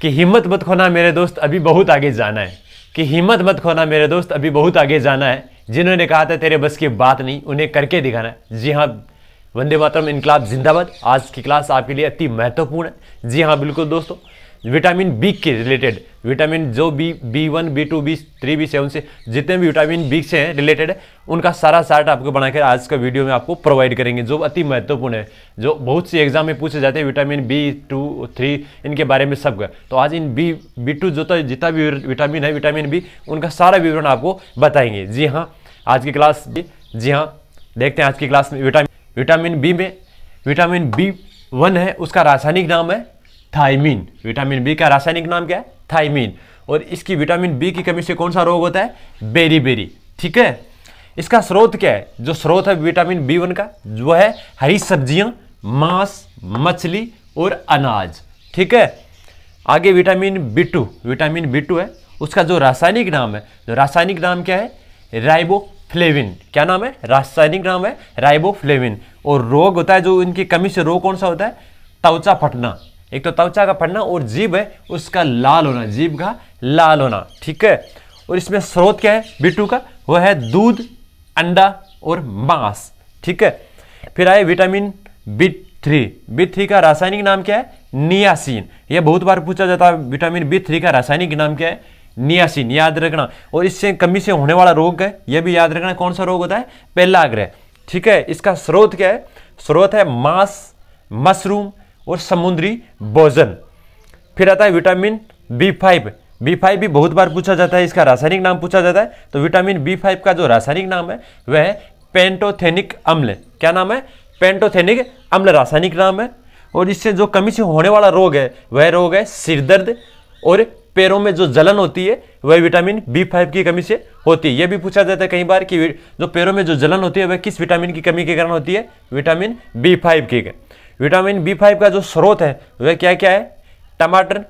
कि हिम्मत मत खोना मेरे दोस्त अभी बहुत आगे जाना है कि हिम्मत मत खोना मेरे दोस्त अभी बहुत आगे जाना है जिन्होंने कहा था तेरे बस की बात नहीं उन्हें करके दिखाना है जी हाँ वंदे मातरम इनकलाब जिंदाबाद आज की क्लास आपके लिए अति महत्वपूर्ण है जी हाँ बिल्कुल दोस्तों विटामिन बी के रिलेटेड विटामिन जो B B one B two B three B seven से जितने भी विटामिन बी से हैं रिलेटेड है उनका सारा चार्ट आपको बनाकर आज का वीडियो में आपको प्रोवाइड करेंगे जो अति महत्वपूर्ण है जो बहुत सी एग्जाम में पूछे जाते हैं विटामिन बी टू थ्री इनके बारे में सब तो आज इन बी बी टू जो तो जितना भी विटामिन है विटामिन बी उनका सारा विवरण आपको बताएंगे जी हाँ आज की क्लास जी हाँ देखते हैं आज की क्लास में विटामिन विटामिन बी में विटामिन बी वन है उसका रासायनिक नाम है थाइमिन विटामिन बी का रासायनिक नाम क्या है थाइमिन और इसकी विटामिन बी की कमी से कौन सा रोग होता है बेरी बेरी ठीक है इसका स्रोत क्या है जो स्रोत है विटामिन बी वन का वो है हरी सब्जियां मांस मछली और अनाज ठीक है आगे vitamin B two vitamin B two है उसका जो रासायनिक नाम है जो रासायनिक नाम क्या है राइबोफ्लेविन क्या नाम है रासायनिक नाम है राइबोफ्लेविन और रोग होता है जो इनकी कमी से रोग कौन सा होता है तवचा फटना एक तो त्वचा का फटना और जीभ है उसका लाल होना जीभ का लाल होना ठीक है और इसमें स्रोत क्या है बी का वो है दूध अंडा और मांस ठीक है फिर आए vitamin B three B three का रासायनिक नाम क्या है नियासिन यह बहुत बार पूछा जाता है विटामिन बी थ्री का रासायनिक नाम क्या है नियासिन याद रखना और इससे कमी से होने वाला रोग है यह भी याद रखना कौन सा रोग होता है पहला आग्रह ठीक है इसका स्रोत क्या है स्रोत है मांस मशरूम और समुद्री भोजन फिर आता है vitamin B five B five भी बहुत बार पूछा जाता है इसका रासायनिक नाम पूछा जाता है तो विटामिन बी फाइव का जो रासायनिक नाम है वह है पेंटोथेनिक अम्ल क्या नाम है पेंटोथेनिक अम्ल रासायनिक नाम है और इससे जो कमी से होने वाला रोग है वह रोग है सिरदर्द और पैरों में जो जलन होती है वह विटामिन बी फाइव की कमी से होती है यह भी पूछा जाता है कई बार कि जो पैरों में जो जलन होती है वह किस विटामिन की कमी के कारण होती है विटामिन बी फाइव की विटामिन बी फाइव का जो स्रोत है वह क्या क्या है टमाटर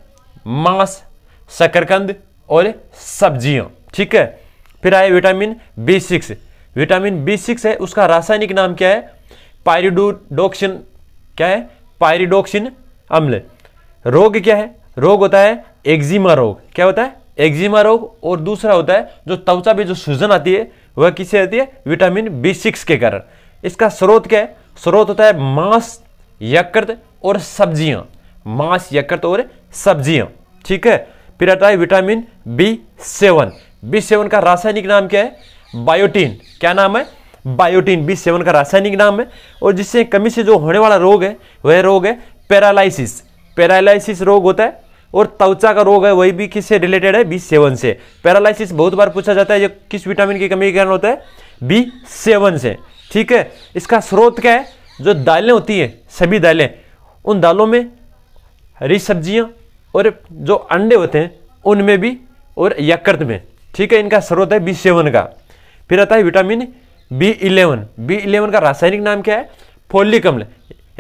मांस शकरकंद और सब्जियाँ ठीक है फिर आए vitamin B six vitamin B six है उसका रासायनिक नाम क्या है पायरिडोडोक्सिन क्या है पायरिडोक्सिन अम्ल रोग क्या है रोग होता है एक्जिमा रोग क्या होता है एक्जिमा रोग और दूसरा होता है जो त्वचा पे जो सूजन आती है वह किसे आती है विटामिन बी सिक्स के कारण इसका स्रोत क्या है स्रोत होता है मांस यकृत और सब्जियां मांस यकृत और सब्जियां ठीक है फिर आता है vitamin B seven B seven का रासायनिक नाम क्या है बायोटीन क्या नाम है बायोटीन बी सेवन का रासायनिक नाम है और जिससे कमी से जो होने वाला रोग है वह रोग है पैरालाइसिस पैरालाइसिस रोग होता है और त्वचा का रोग है वही भी किससे रिलेटेड है बी सेवन से पैरालाइसिस बहुत बार पूछा जाता है ये किस विटामिन की कमी के कारण होता है बी सेवन से ठीक है इसका स्रोत क्या है जो दालें होती हैं सभी दालें उन दालों में हरी सब्जियाँ और जो अंडे होते हैं उनमें भी और यकृत में ठीक है इनका स्रोत है बी सेवन का फिर आता है vitamin B eleven B eleven का रासायनिक नाम क्या है फोलिक अम्ल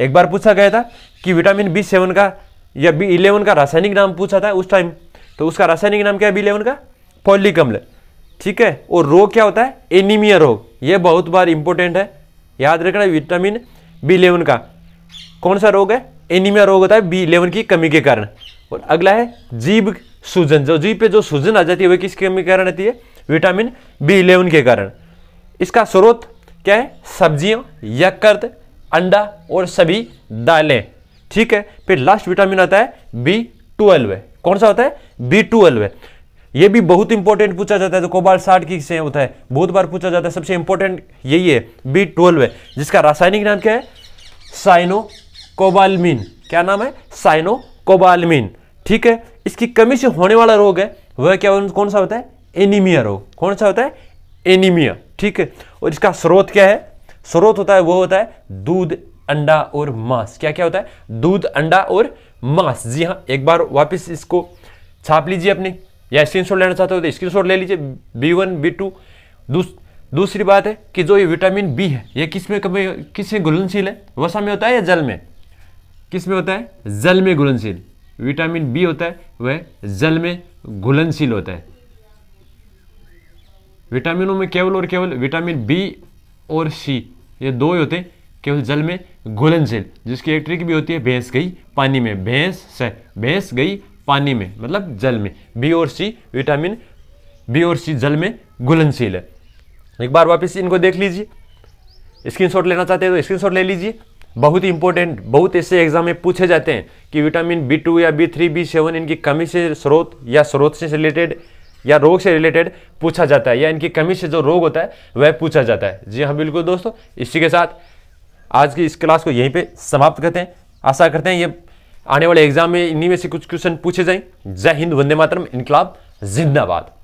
एक बार पूछा गया था कि विटामिन बी सेवन का या बी इलेवन का रासायनिक नाम पूछा था उस टाइम तो उसका रासायनिक नाम क्या है बी इलेवन का फोलिक अम्ल ठीक है और रोग क्या होता है एनीमिया रोग ये बहुत बार इंपॉर्टेंट है याद रखना विटामिन बी इलेवन का कौन सा रोग है एनीमिया रोग होता है बी इलेवन की कमी के कारण और अगला है जीभ सूजन जो जीभ पे जो सूजन आ जाती है वह किसकी कमी के कारण आती है विटामिन बी इलेवन के कारण इसका स्रोत क्या है सब्जियों यकृत अंडा और सभी दालें ठीक है फिर लास्ट विटामिन आता है बी ट्वेल्व कौन सा होता है बी ट्वेल्व ये भी बहुत इंपॉर्टेंट पूछा जाता है जो कोबाल साठ की से होता है बहुत बार पूछा जाता है सबसे इंपॉर्टेंट यही है बी ट्वेल्व है जिसका रासायनिक नाम क्या है साइनो कोबालमीन क्या नाम है साइनो कोबालमीन ठीक है इसकी कमी से होने वाला रोग है वह क्या कौन सा होता है एनीमिया रोग कौन सा होता है एनीमिया ठीक है और इसका स्रोत क्या है स्रोत होता है वह होता है दूध अंडा और मांस क्या क्या होता है दूध अंडा और मांस जी हाँ एक बार वापिस इसको छाप लीजिए अपनी या स्क्रीनशॉट लेना चाहते हो तो स्क्रीनशॉट ले लीजिए बी वन बी टू दूस, दूसरी बात है कि जो ये विटामिन बी है ये किस में कभी किस में घुलनशील है वसा में होता है या जल में किस में होता है जल में घुलनशील विटामिन बी होता है वह जल में घुलनशील होता है विटामिनों में केवल और केवल विटामिन बी और सी ये दो ही होते हैं केवल जल में घुलनशील जिसकी एक ट्रिक भी होती है भैंस गई पानी में भैंस से भैंस गई पानी में मतलब जल में बी और सी विटामिन बी और सी जल में घुलनशील है एक बार वापस इनको देख लीजिए स्क्रीनशॉट लेना चाहते हैं तो स्क्रीनशॉट ले लीजिए बहुत ही इंपॉर्टेंट बहुत ऐसे एग्जाम में पूछे जाते हैं कि विटामिन बी टू या बी थ्री बी सेवन इनकी कमी से स्रोत या स्रोत से रिलेटेड या रोग से रिलेटेड पूछा जाता है या इनकी कमी से जो रोग होता है वह पूछा जाता है जी हाँ बिल्कुल दोस्तों इसी के साथ आज की इस क्लास को यहीं पर समाप्त करते हैं आशा करते हैं ये आने वाले एग्जाम में इन्हीं में से कुछ क्वेश्चन पूछे जाएं जय हिंद वंदे मातरम इनकलाब जिंदाबाद